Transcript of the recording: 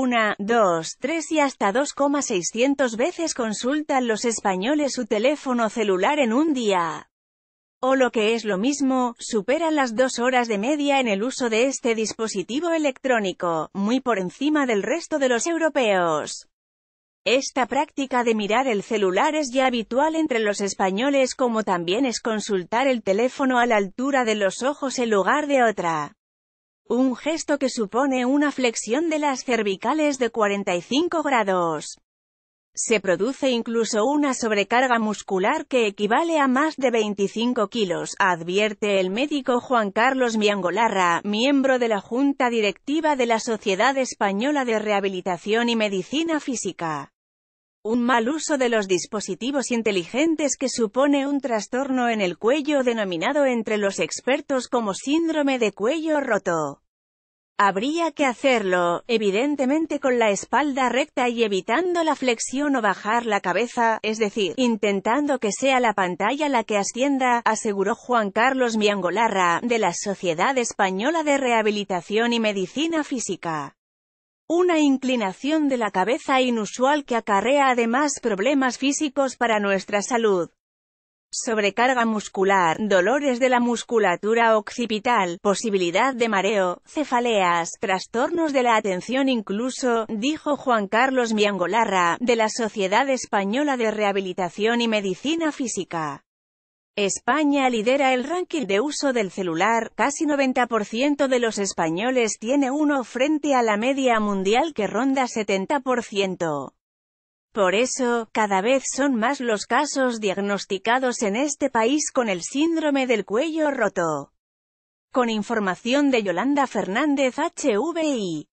una, dos, tres y hasta 2,600 veces consultan los españoles su teléfono celular en un día. O lo que es lo mismo, superan las dos horas de media en el uso de este dispositivo electrónico, muy por encima del resto de los europeos. Esta práctica de mirar el celular es ya habitual entre los españoles como también es consultar el teléfono a la altura de los ojos en lugar de otra un gesto que supone una flexión de las cervicales de 45 grados. Se produce incluso una sobrecarga muscular que equivale a más de 25 kilos, advierte el médico Juan Carlos Miangolarra, miembro de la Junta Directiva de la Sociedad Española de Rehabilitación y Medicina Física. Un mal uso de los dispositivos inteligentes que supone un trastorno en el cuello denominado entre los expertos como síndrome de cuello roto. Habría que hacerlo, evidentemente con la espalda recta y evitando la flexión o bajar la cabeza, es decir, intentando que sea la pantalla la que ascienda, aseguró Juan Carlos Miangolarra, de la Sociedad Española de Rehabilitación y Medicina Física. Una inclinación de la cabeza inusual que acarrea además problemas físicos para nuestra salud. Sobrecarga muscular, dolores de la musculatura occipital, posibilidad de mareo, cefaleas, trastornos de la atención incluso, dijo Juan Carlos Miangolarra, de la Sociedad Española de Rehabilitación y Medicina Física. España lidera el ranking de uso del celular, casi 90% de los españoles tiene uno frente a la media mundial que ronda 70%. Por eso, cada vez son más los casos diagnosticados en este país con el síndrome del cuello roto. Con información de Yolanda Fernández HVI.